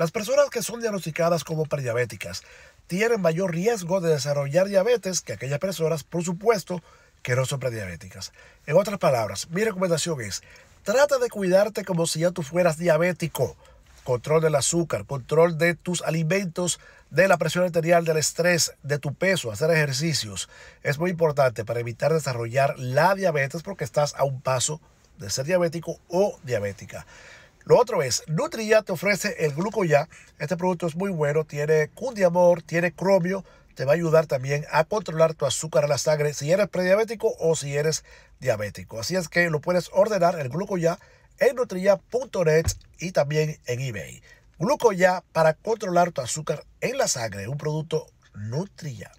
Las personas que son diagnosticadas como prediabéticas tienen mayor riesgo de desarrollar diabetes que aquellas personas, por supuesto, que no son prediabéticas. En otras palabras, mi recomendación es, trata de cuidarte como si ya tú fueras diabético. Control del azúcar, control de tus alimentos, de la presión arterial, del estrés, de tu peso, hacer ejercicios. Es muy importante para evitar desarrollar la diabetes porque estás a un paso de ser diabético o diabética. Lo otro es, Nutria te ofrece el glucoya. Este producto es muy bueno, tiene cundiamor, tiene cromio, te va a ayudar también a controlar tu azúcar en la sangre si eres prediabético o si eres diabético. Así es que lo puedes ordenar el glucoya en Nutria.net y también en eBay. Glucoya para controlar tu azúcar en la sangre, un producto Nutria.